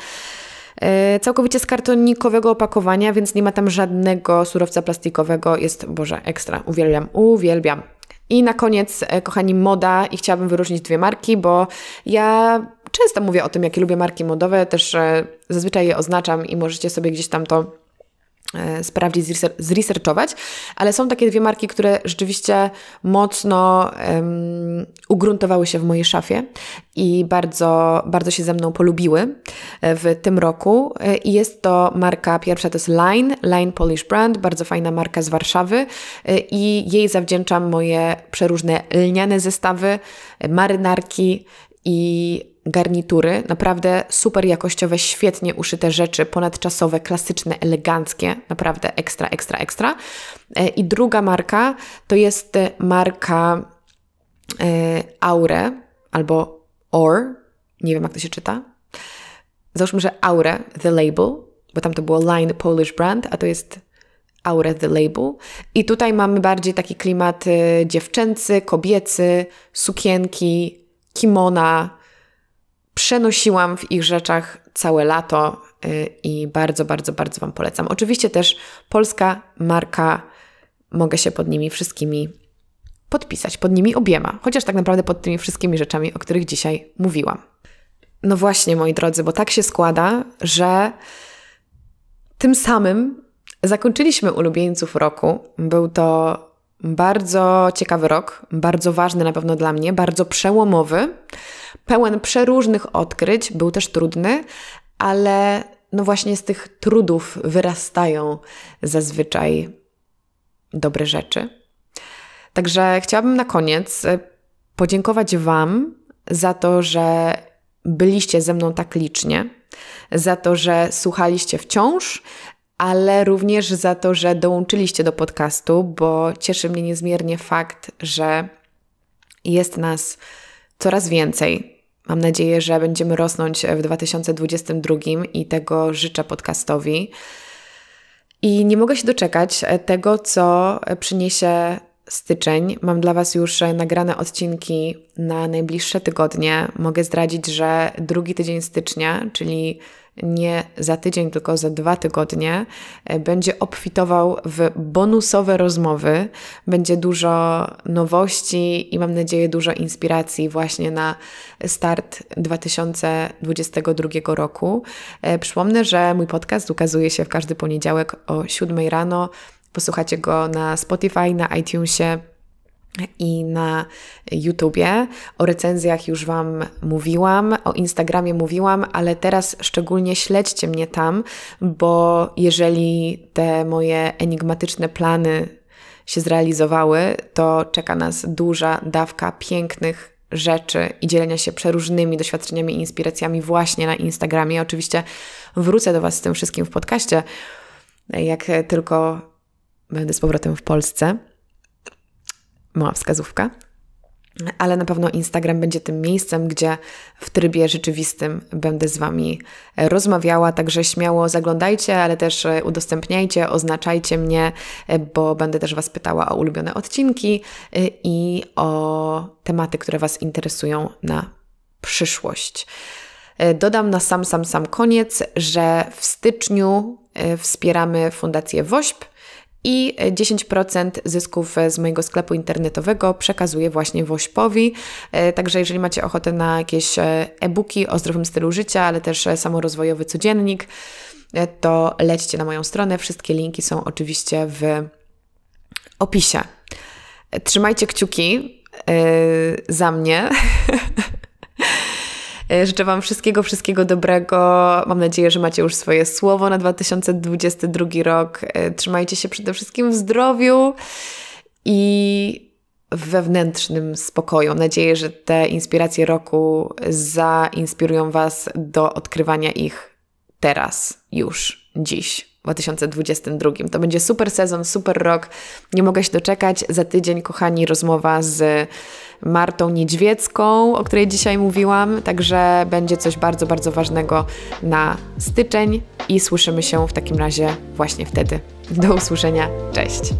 e, całkowicie z kartonikowego opakowania, więc nie ma tam żadnego surowca plastikowego. Jest, Boże, ekstra. Uwielbiam, uwielbiam. I na koniec, e, kochani, moda i chciałabym wyróżnić dwie marki, bo ja często mówię o tym, jakie lubię marki modowe, też e, zazwyczaj je oznaczam i możecie sobie gdzieś tam to E, sprawdzić, zresearchować, ale są takie dwie marki, które rzeczywiście mocno um, ugruntowały się w mojej szafie i bardzo, bardzo się ze mną polubiły e, w tym roku. E, I jest to marka, pierwsza to jest Line, Line Polish Brand, bardzo fajna marka z Warszawy i jej zawdzięczam moje przeróżne lniane zestawy, marynarki, i garnitury, naprawdę super jakościowe, świetnie uszyte rzeczy, ponadczasowe, klasyczne, eleganckie, naprawdę ekstra, ekstra, ekstra. E, I druga marka to jest e, marka e, Aure albo Or, nie wiem jak to się czyta. Załóżmy, że Aure, the label, bo tam to było Line Polish Brand, a to jest Aure the Label. I tutaj mamy bardziej taki klimat dziewczęcy, kobiecy, sukienki, kimona. Przenosiłam w ich rzeczach całe lato y, i bardzo, bardzo, bardzo Wam polecam. Oczywiście też polska marka, mogę się pod nimi wszystkimi podpisać, pod nimi obiema, chociaż tak naprawdę pod tymi wszystkimi rzeczami, o których dzisiaj mówiłam. No właśnie, moi drodzy, bo tak się składa, że tym samym zakończyliśmy ulubieńców roku. Był to bardzo ciekawy rok, bardzo ważny na pewno dla mnie, bardzo przełomowy, pełen przeróżnych odkryć, był też trudny, ale no właśnie z tych trudów wyrastają zazwyczaj dobre rzeczy. Także chciałabym na koniec e, podziękować Wam za to, że byliście ze mną tak licznie, za to, że słuchaliście wciąż, ale również za to, że dołączyliście do podcastu, bo cieszy mnie niezmiernie fakt, że jest nas coraz więcej. Mam nadzieję, że będziemy rosnąć w 2022 i tego życzę podcastowi. I nie mogę się doczekać tego, co przyniesie styczeń. Mam dla Was już nagrane odcinki na najbliższe tygodnie. Mogę zdradzić, że drugi tydzień stycznia, czyli nie za tydzień, tylko za dwa tygodnie, e, będzie obfitował w bonusowe rozmowy, będzie dużo nowości i mam nadzieję dużo inspiracji właśnie na start 2022 roku. E, przypomnę, że mój podcast ukazuje się w każdy poniedziałek o 7 rano. Posłuchacie go na Spotify, na iTunesie i na YouTubie. O recenzjach już Wam mówiłam, o Instagramie mówiłam, ale teraz szczególnie śledźcie mnie tam, bo jeżeli te moje enigmatyczne plany się zrealizowały, to czeka nas duża dawka pięknych rzeczy i dzielenia się przeróżnymi doświadczeniami i inspiracjami właśnie na Instagramie. Oczywiście wrócę do Was z tym wszystkim w podcaście, jak tylko będę z powrotem w Polsce mała wskazówka. Ale na pewno Instagram będzie tym miejscem, gdzie w trybie rzeczywistym będę z Wami rozmawiała. Także śmiało zaglądajcie, ale też e, udostępniajcie, oznaczajcie mnie, e, bo będę też Was pytała o ulubione odcinki e, i o tematy, które Was interesują na przyszłość. Dodam na sam, sam, sam koniec, że w styczniu wspieramy Fundację WOŚP i 10% zysków e, z mojego sklepu internetowego przekazuję właśnie Wośpowi. E, także jeżeli macie ochotę na jakieś e, e-booki o zdrowym stylu życia, ale też samorozwojowy codziennik, to lećcie na moją stronę. Wszystkie linki są oczywiście w opisie. Trzymajcie kciuki za mnie. [LAUGHS] E, życzę Wam wszystkiego, wszystkiego dobrego. Mam nadzieję, że macie już swoje słowo na 2022 rok. E, trzymajcie się przede wszystkim w zdrowiu i wewnętrznym spokoju. Mam nadzieję, że te inspiracje roku zainspirują Was do odkrywania ich teraz, już, dziś. 2022. To będzie super sezon, super rok. Nie mogę się doczekać. Za tydzień, kochani, rozmowa z Martą Niedźwiecką, o której dzisiaj mówiłam. Także będzie coś bardzo, bardzo ważnego na styczeń i słyszymy się w takim razie właśnie wtedy. Do usłyszenia. Cześć.